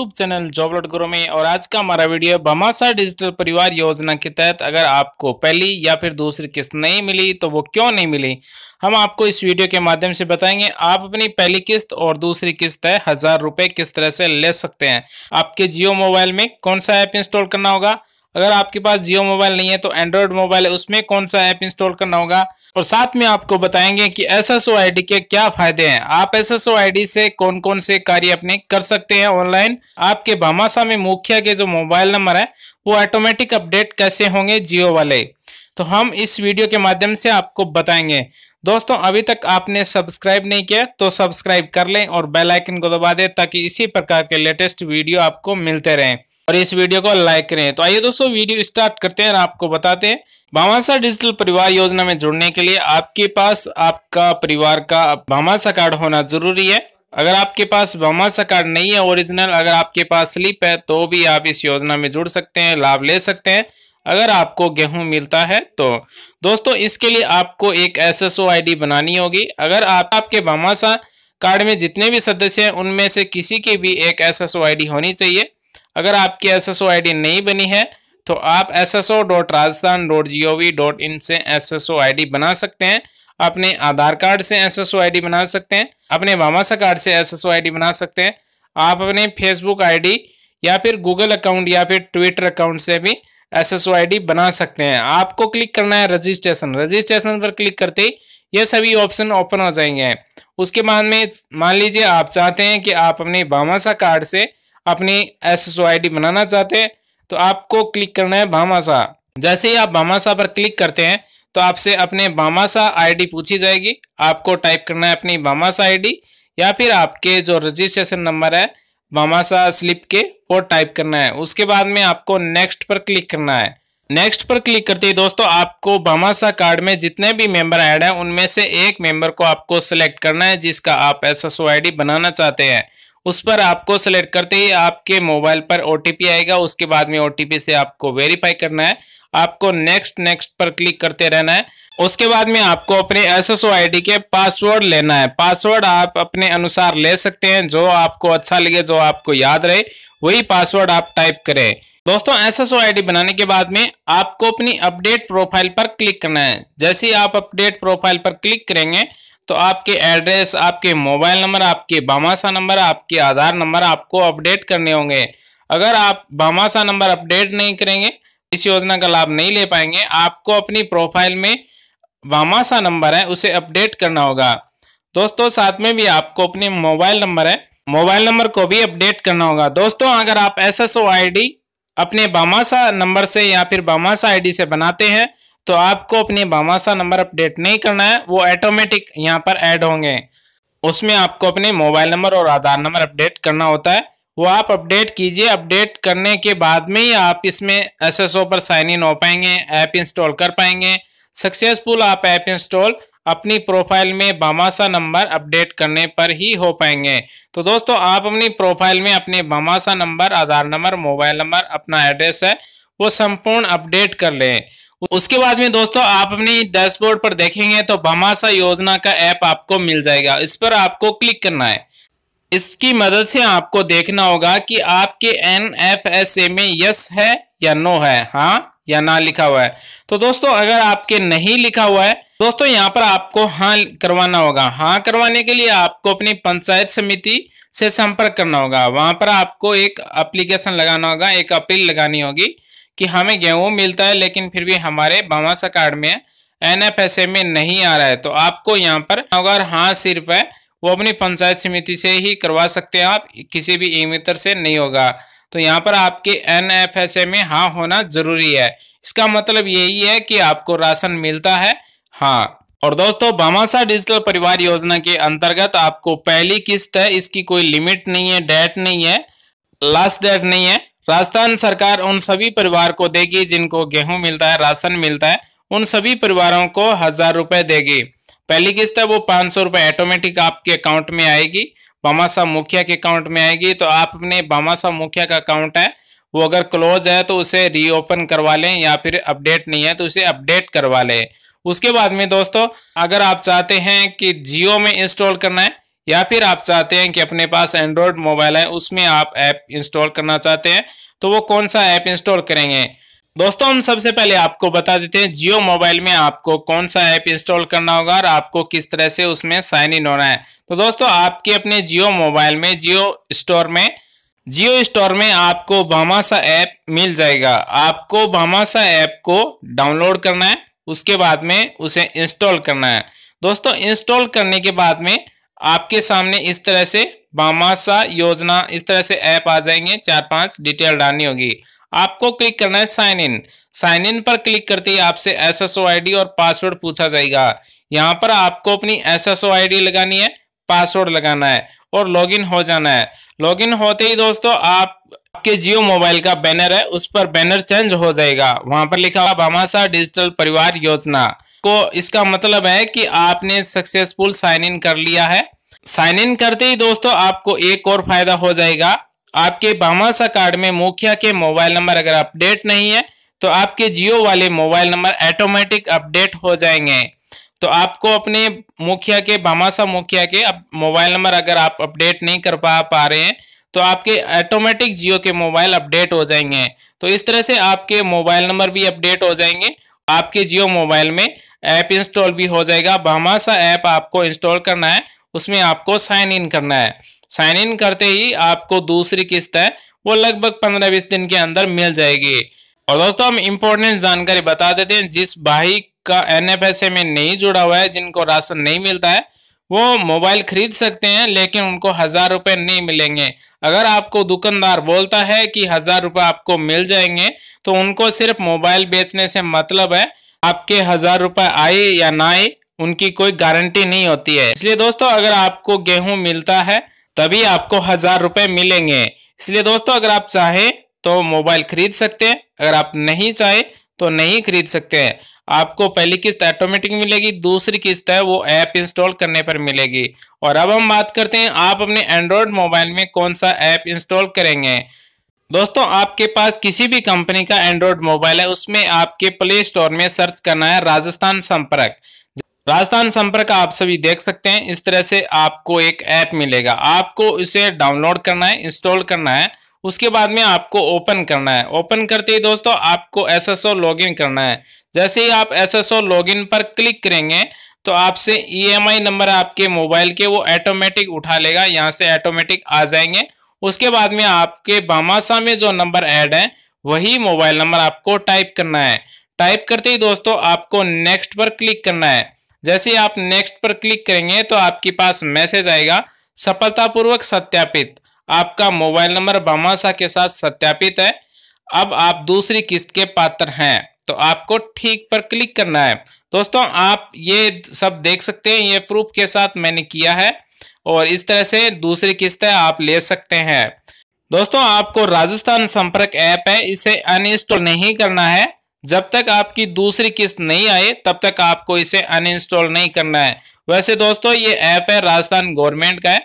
YouTube channel job lot गुरु में और आज का हमारा वीडियो भमासा डिजिटल परिवार योजना के तहत अगर आपको पहली या फिर दूसरी किस्त नहीं मिली तो वो क्यों नहीं मिली हम आपको इस वीडियो के माध्यम से बताएंगे आप अपनी पहली किस्त और दूसरी किस्त है हजार रुपए किस तरह से ले सकते हैं आपके जियो मोबाइल में कौन सा ऐप इंस्टॉल करना होगा अगर आपके पास जियो मोबाइल नहीं है तो एंड्रॉयड मोबाइल है उसमें कौन सा ऐप इंस्टॉल करना होगा और साथ में आपको बताएंगे कि एस एस के क्या फायदे हैं आप एस एस से कौन कौन से कार्य अपने कर सकते हैं ऑनलाइन आपके भामाशा में मुखिया के जो मोबाइल नंबर है वो ऑटोमेटिक अपडेट कैसे होंगे जियो वाले तो हम इस वीडियो के माध्यम से आपको बताएंगे दोस्तों अभी तक आपने सब्सक्राइब नहीं किया तो सब्सक्राइब कर लें और बेल आइकन को दबा दें ताकि इसी प्रकार के लेटेस्ट वीडियो आपको मिलते रहें और इस वीडियो को लाइक करें तो आइए दोस्तों वीडियो स्टार्ट करते हैं और आपको बताते हैं भामाशाह डिजिटल परिवार योजना में जुड़ने के लिए आपके पास आपका परिवार का भामाशाह कार्ड होना जरूरी है अगर आपके पास भामाशाह कार्ड नहीं है ओरिजिनल अगर आपके पास स्लिप है तो भी आप इस योजना में जुड़ सकते हैं लाभ ले सकते हैं अगर आपको गेहूं मिलता है तो दोस्तों इसके लिए आपको एक आई डी बनानी होगी अगर आप आपके भामाशाह कार्ड में जितने भी सदस्य हैं उनमें से किसी की भी एक आई डी होनी चाहिए अगर आपकी S S O I D नहीं बनी है तो आप S S O dot Rajasthan dot G O V dot in से S S O I D बना सकते हैं अपने आधार कार्ड से S S O I D बना सकते हैं अपने वामासा कार्ड से S S O I D बना सकते हैं आप अपने फेसबुक आई डी या फिर गूगल अकाउंट या फिर ट्विटर अकाउंट से भी S S O I D बना सकते हैं आपको क्लिक करना है रजिस्ट्रेशन रजिस्ट्रेशन पर क्लिक करते ही ये सभी ऑप्शन ओपन हो जाएंगे उसके बाद में मान लीजिए आप चाहते हैं कि आप अपने बामासा कार्ड से अपनी एस एस बनाना चाहते हैं तो आपको क्लिक करना है भामाशाह जैसे ही आप भामाशाह पर क्लिक करते हैं तो आपसे अपने भामाशाह आईडी पूछी जाएगी आपको टाइप करना है अपनी भामाशाह आईडी या फिर आपके जो रजिस्ट्रेशन नंबर है भामाशाह स्लिप के वो टाइप करना है उसके बाद में आपको नेक्स्ट पर क्लिक करना है नेक्स्ट पर क्लिक करते ही दोस्तों आपको भामाशाह कार्ड में जितने भी मेम्बर ऐड हैं उनमें से एक मेंबर को आपको सिलेक्ट करना है जिसका आप एस एस बनाना चाहते हैं उस पर आपको सेलेक्ट करते ही आपके मोबाइल पर ओ आएगा उसके बाद में ओ से आपको वेरीफाई करना है आपको नेक्स्ट नेक्स्ट पर क्लिक करते रहना है उसके बाद में आपको अपने एस एस के पासवर्ड लेना है पासवर्ड आप अपने अनुसार ले सकते हैं जो आपको अच्छा लगे जो आपको याद रहे वही पासवर्ड आप टाइप करें दोस्तों एस एस बनाने के बाद में आपको अपनी अपडेट प्रोफाइल पर क्लिक करना है जैसे ही आप अपडेट प्रोफाइल पर क्लिक करेंगे तो आपके एड्रेस आपके मोबाइल नंबर आपके बामासा नंबर आपके आधार नंबर आपको अपडेट करने होंगे अगर आप बामासा नंबर अपडेट नहीं करेंगे इस योजना का लाभ नहीं ले पाएंगे आपको अपनी प्रोफाइल में बामासा नंबर है उसे अपडेट करना होगा दोस्तों साथ में भी आपको अपने मोबाइल नंबर है मोबाइल नंबर को भी अपडेट करना होगा दोस्तों अगर आप S S O I D अपने बामासा नंबर से या फिर बामासा आईडी से बनाते हैं तो आपको अपने भामाशाह नंबर अपडेट नहीं करना है वो ऑटोमेटिक यहाँ पर ऐड होंगे उसमें आपको अपने मोबाइल नंबर और आधार नंबर अपडेट करना होता है वो आप अपडेट कीजिए अपडेट करने के बाद में ही आप इसमें एसएसओ पर साइन इन हो पाएंगे ऐप इंस्टॉल कर पाएंगे सक्सेसफुल आप ऐप इंस्टॉल अपनी प्रोफाइल में भामाशाह नंबर अपडेट करने पर ही हो पाएंगे तो दोस्तों आप अपनी प्रोफाइल में अपने Bhamashah number Aadhaar number mobile number अपना एड्रेस है वो संपूर्ण अपडेट कर लें उसके बाद में दोस्तों आप अपनी डैशबोर्ड पर देखेंगे तो भमाशा योजना का ऐप आपको मिल जाएगा इस पर आपको क्लिक करना है इसकी मदद से आपको देखना होगा कि आपके एन एफ एस ए में यस है या नो है हाँ या ना लिखा हुआ है तो दोस्तों अगर आपके नहीं लिखा हुआ है दोस्तों यहाँ पर आपको हाँ करवाना होगा हाँ करवाने के लिए आपको अपनी पंचायत समिति से संपर्क करना होगा वहां पर आपको एक एप्लीकेशन लगाना होगा एक अपील लगानी होगी कि हमें गेहूँ मिलता है लेकिन फिर भी हमारे बामासा कार्ड में एन एफ एस ए में नहीं आ रहा है तो आपको यहाँ पर अगर हाँ सिर्फ है वो अपनी पंचायत समिति से ही करवा सकते हैं आप किसी भी ई मित्र से नहीं होगा तो यहाँ पर आपके एन एफ एस ए में हाँ होना जरूरी है इसका मतलब यही है कि आपको राशन मिलता है हाँ और दोस्तों बामासा डिजिटल परिवार योजना के अंतर्गत आपको पहली किस्त है इसकी कोई लिमिट नहीं है डेट नहीं है लास्ट डेट नहीं है राजस्थान सरकार उन सभी परिवार को देगी जिनको गेहूं मिलता है राशन मिलता है उन सभी परिवारों को हजार रुपए देगी पहली किस्त है वो पाँच सौ रुपये ऑटोमेटिक आपके अकाउंट में आएगी बामासा मुखिया के अकाउंट में आएगी तो आप अपने बामासा मुखिया का अकाउंट है वो अगर क्लोज है तो उसे रीओपन करवा लें या फिर अपडेट नहीं है तो उसे अपडेट करवा लें उसके बाद में दोस्तों अगर आप चाहते हैं कि जियो में इंस्टॉल करना है या फिर आप चाहते हैं कि अपने पास एंड्रॉयड मोबाइल है उसमें आप ऐप इंस्टॉल करना चाहते हैं तो वो कौन सा ऐप इंस्टॉल करेंगे दोस्तों हम सबसे पहले आपको बता देते हैं जियो मोबाइल में आपको कौन सा ऐप इंस्टॉल करना होगा और आपको किस तरह से उसमें साइन इन होना है तो दोस्तों आपके अपने जियो मोबाइल में जियो स्टोर में जियो स्टोर में आपको भामासा ऐप मिल जाएगा आपको भामासा ऐप को डाउनलोड करना है उसके बाद में उसे इंस्टॉल करना है दोस्तों इंस्टॉल करने के बाद में आपके सामने इस तरह से बामासा योजना इस तरह से ऐप आ जाएंगे चार पांच डिटेल डालनी होगी आपको क्लिक करना है साइन इन साइन इन पर क्लिक करते ही आपसे S S O I D और पासवर्ड पूछा जाएगा यहाँ पर आपको अपनी S S O I D लगानी है पासवर्ड लगाना है और लॉगिन हो जाना है लॉगिन होते ही दोस्तों आप आपके जियो मोबाइल का बैनर है उस पर बैनर चेंज हो जाएगा वहां पर लिखा हुआ बामासा डिजिटल परिवार योजना को इसका मतलब है कि आपने सक्सेसफुल साइन इन कर लिया है साइन इन करते ही दोस्तों आपको एक और फायदा हो जाएगा आपके भामाशा कार्ड में मुखिया के मोबाइल नंबर अगर अपडेट नहीं है तो आपके जियो वाले मोबाइल नंबर ऑटोमेटिक अपडेट हो जाएंगे तो आपको अपने मुखिया के भामाशा मुखिया के मोबाइल नंबर अगर आप अपडेट नहीं कर पा पा रहे हैं तो आपके ऑटोमेटिक जियो के मोबाइल अपडेट हो जाएंगे तो इस तरह से आपके मोबाइल नंबर भी अपडेट हो जाएंगे आपके जियो मोबाइल में ऐप इंस्टॉल भी हो जाएगा बहमा सा ऐप आपको इंस्टॉल करना है उसमें आपको साइन इन करना है साइन इन करते ही आपको दूसरी किस्त है वो लगभग पंद्रह बीस दिन के अंदर मिल जाएगी और दोस्तों हम इम्पोर्टेंट जानकारी बता देते हैं जिस भाई का एन में नहीं जुड़ा हुआ है जिनको राशन नहीं मिलता है वो मोबाइल खरीद सकते हैं लेकिन उनको हजार रुपये नहीं मिलेंगे अगर आपको दुकानदार बोलता है कि हजार रुपये आपको मिल जाएंगे तो उनको सिर्फ मोबाइल बेचने से मतलब है आपके हजार रुपए आए या ना आए उनकी कोई गारंटी नहीं होती है इसलिए दोस्तों अगर आपको गेहूं मिलता है तभी आपको हजार रुपए मिलेंगे इसलिए दोस्तों अगर आप चाहे तो मोबाइल खरीद सकते हैं अगर आप नहीं चाहे तो नहीं खरीद सकते हैं आपको पहली किस्त ऑटोमेटिक मिलेगी दूसरी किस्त है वो ऐप इंस्टॉल करने पर मिलेगी और अब हम बात करते हैं आप अपने एंड्रॉयड मोबाइल में कौन सा ऐप इंस्टॉल करेंगे दोस्तों आपके पास किसी भी कंपनी का एंड्रॉयड मोबाइल है उसमें आपके प्ले स्टोर में सर्च करना है राजस्थान संपर्क राजस्थान संपर्क आप सभी देख सकते हैं इस तरह से आपको एक ऐप मिलेगा आपको इसे डाउनलोड करना है इंस्टॉल करना है उसके बाद में आपको ओपन करना है ओपन करते ही दोस्तों आपको एस एस ओ लॉगिन करना है जैसे ही आप एस एस ओ लॉगिन पर क्लिक करेंगे तो आपसे ई एम आई नंबर आपके मोबाइल के वो ऑटोमेटिक उठा लेगा यहाँ से ऑटोमेटिक आ जाएंगे उसके बाद में आपके बामासा में जो नंबर ऐड है वही मोबाइल नंबर आपको टाइप करना है टाइप करते ही दोस्तों आपको नेक्स्ट पर क्लिक करना है जैसे आप नेक्स्ट पर क्लिक करेंगे तो आपके पास मैसेज आएगा सफलतापूर्वक सत्यापित आपका मोबाइल नंबर बामासा के साथ सत्यापित है अब आप दूसरी किस्त के पात्र हैं तो आपको ठीक पर क्लिक करना है दोस्तों आप ये सब देख सकते हैं ये प्रूफ के साथ मैंने किया है और इस तरह से दूसरी किस्त आप ले सकते हैं दोस्तों आपको राजस्थान संपर्क ऐप है इसे अनइंस्टॉल नहीं करना है जब तक आपकी दूसरी किस्त नहीं आए तब तक आपको इसे अनइंस्टॉल नहीं करना है वैसे दोस्तों ये ऐप है राजस्थान गवर्नमेंट का है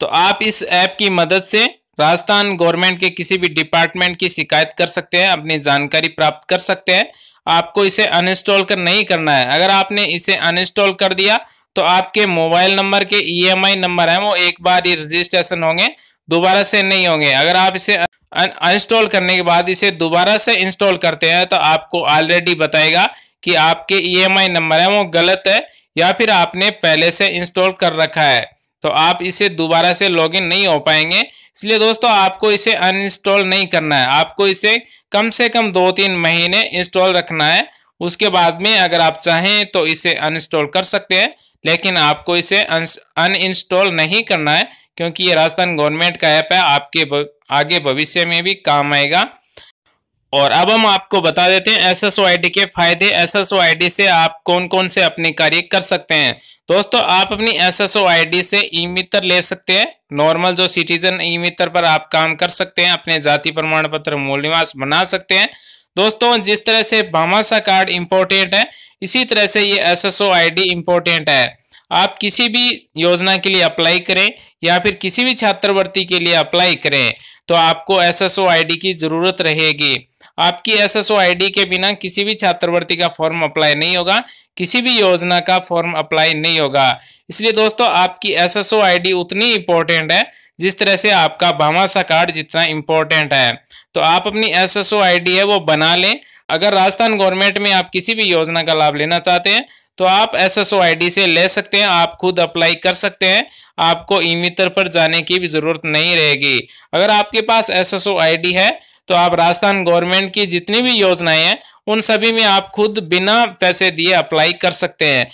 तो आप इस ऐप की मदद से राजस्थान गवर्नमेंट के किसी भी डिपार्टमेंट की शिकायत कर सकते हैं अपनी जानकारी प्राप्त कर सकते हैं आपको इसे अनइंस्टॉल कर नहीं करना है अगर आपने इसे अनइंस्टॉल कर दिया तो आपके मोबाइल नंबर के ईएमआई e नंबर हैं वो एक बार ही रजिस्ट्रेशन होंगे दोबारा से नहीं होंगे अगर आप इसे अनइंस्टॉल करने के बाद इसे दोबारा से इंस्टॉल करते हैं तो आपको ऑलरेडी बताएगा कि आपके आई e नंबर है वो गलत है या फिर आपने पहले से इंस्टॉल कर रखा है तो आप इसे दोबारा से लॉगिन नहीं हो पाएंगे इसलिए दोस्तों आपको इसे अनइंस्टॉल नहीं करना है आपको इसे कम से कम दो तीन महीने इंस्टॉल रखना है उसके बाद में अगर आप चाहें तो इसे अनइंस्टॉल कर सकते हैं लेकिन आपको इसे अनइंस्टॉल नहीं करना है क्योंकि ये राजस्थान गवर्नमेंट का ऐप है आपके आगे भविष्य में भी काम आएगा और अब हम आपको बता देते हैं एस एस के फायदे एस एस से आप कौन कौन से अपने कार्य कर सकते हैं दोस्तों आप अपनी एस एस से ई मित्र ले सकते हैं नॉर्मल जो सिटीजन ई मित्र पर आप काम कर सकते हैं अपने जाति प्रमाण पत्र मूल निवास बना सकते हैं दोस्तों जिस तरह से भामाशा कार्ड इम्पोर्टेंट है इसी तरह से ये S S O I D important है आप किसी भी योजना के लिए अप्लाई करें या फिर किसी भी छात्रवृत्ति के लिए अप्लाई करें तो आपको S S O I D की ज़रूरत रहेगी आपकी S S O I D के बिना किसी भी छात्रवृत्ति का फॉर्म अप्लाई नहीं होगा किसी भी योजना का फॉर्म अप्लाई नहीं होगा इसलिए दोस्तों आपकी S S O I D उतनी इम्पोर्टेंट है जिस तरह से आपका भामाशा कार्ड जितना इम्पोर्टेंट है तो आप अपनी S S O I D है वो बना लें अगर राजस्थान गवर्नमेंट में आप किसी भी योजना का लाभ लेना चाहते हैं तो आप एस एस से ले सकते हैं आप खुद अप्लाई कर सकते हैं आपको ई मित्र पर जाने की भी ज़रूरत नहीं रहेगी अगर आपके पास एस एस है तो आप राजस्थान गवर्नमेंट की जितनी भी योजनाएं हैं उन सभी में आप खुद बिना पैसे दिए अप्लाई कर सकते हैं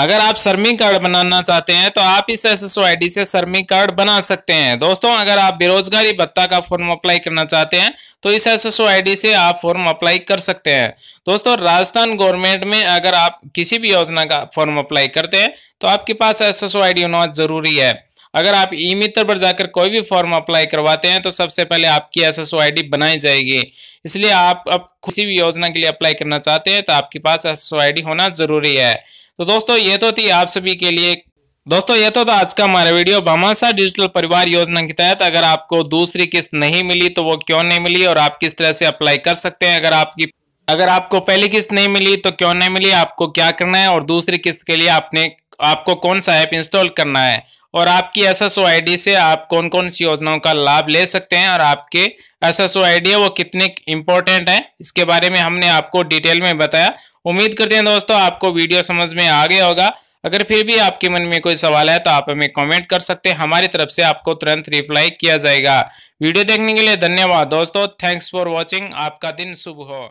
अगर आप शर्मिंग कार्ड बनाना चाहते हैं तो आप इस S S O I D से सरमी कार्ड बना सकते हैं दोस्तों अगर आप बेरोजगारी भत्ता का फॉर्म अप्लाई करना चाहते हैं तो इस S S O I D से आप फॉर्म अप्लाई कर सकते हैं दोस्तों राजस्थान गवर्नमेंट में अगर आप किसी भी योजना का फॉर्म अप्लाई करते हैं तो आपके पास S S O I D होना जरूरी है अगर आप ई मित्र पर जाकर कोई भी फॉर्म अप्लाई करवाते हैं तो सबसे पहले आपकी एस एस बनाई जाएगी इसलिए आप अब किसी भी योजना के लिए अप्लाई करना चाहते हैं तो आपके पास एस होना जरूरी है तो दोस्तों ये तो थी आप सभी के लिए दोस्तों ये तो था आज का हमारा वीडियो भमासा डिजिटल परिवार योजना के तहत अगर आपको दूसरी किस्त नहीं मिली तो वो क्यों नहीं मिली और आप किस तरह से अप्लाई कर सकते हैं अगर आपकी अगर आपको पहली किस्त नहीं मिली तो क्यों नहीं मिली आपको क्या करना है और दूसरी किस्त के लिए आपने आपको कौन सा ऐप इंस्टॉल करना है और आपकी एस एस से आप कौन कौन सी योजनाओं का लाभ ले सकते हैं और आपके एस एस है वो कितने इंपॉर्टेंट हैं इसके बारे में हमने आपको डिटेल में बताया उम्मीद करते हैं दोस्तों आपको वीडियो समझ में आ गया होगा अगर फिर भी आपके मन में कोई सवाल है तो आप हमें कमेंट कर सकते हैं हमारी तरफ से आपको तुरंत रिप्लाई किया जाएगा वीडियो देखने के लिए धन्यवाद दोस्तों थैंक्स फॉर वॉचिंग आपका दिन शुभ हो